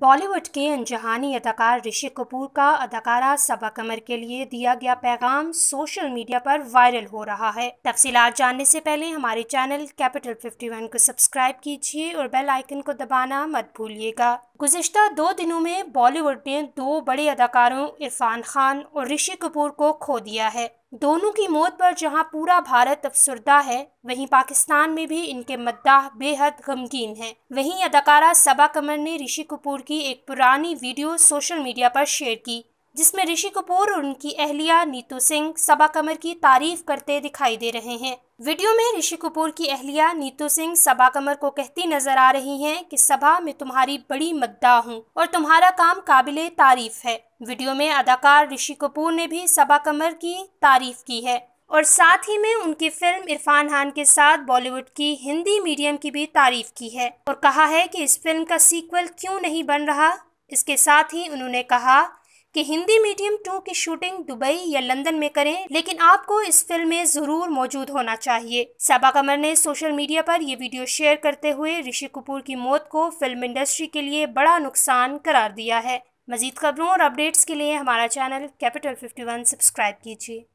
बॉलीवुड के अनजहानी अदाकार ऋषि कपूर का अदाकारा सबा कमर के लिए दिया गया पैगाम सोशल मीडिया पर वायरल हो रहा है तफसीलात जानने से पहले हमारे चैनल कैपिटल 51 को सब्सक्राइब कीजिए और बेल आइकन को दबाना मत भूलिएगा गुजशत दो दिनों में बॉलीवुड ने दो बड़े अदाकारों इरफान खान और ऋषि कपूर को खो दिया है दोनों की मौत पर जहां पूरा भारत अफसरदा है वहीं पाकिस्तान में भी इनके मद्दाह बेहद गमगीन हैं। वहीं अदाकारा सबा कमर ने ऋषि कपूर की एक पुरानी वीडियो सोशल मीडिया पर शेयर की जिसमें ऋषि कपूर और उनकी अहलिया नीतू सिंह सबा कमर की तारीफ करते दिखाई दे रहे हैं वीडियो में ऋषि कपूर की अहलिया नीतू सिंह सबा कमर को कहती नजर आ रही हैं कि सभा में तुम्हारी बड़ी मद्दा हूँ और तुम्हारा काम काबिल तारीफ है वीडियो में अदाकार ऋषि कपूर ने भी सबा कमर की तारीफ की है और साथ ही में उनकी फिल्म इरफान खान के साथ बॉलीवुड की हिंदी मीडियम की भी तारीफ की है और कहा है कि इस फिल्म का सीक्वल क्यों नहीं बन रहा इसके साथ ही उन्होंने कहा कि हिंदी मीडियम टू की शूटिंग दुबई या लंदन में करें लेकिन आपको इस फिल्म में जरूर मौजूद होना चाहिए सबा कमर ने सोशल मीडिया पर यह वीडियो शेयर करते हुए ऋषि कपूर की मौत को फिल्म इंडस्ट्री के लिए बड़ा नुकसान करार दिया है मजीद खबरों और अपडेट्स के लिए हमारा चैनल कैपिटल फिफ्टी सब्सक्राइब कीजिए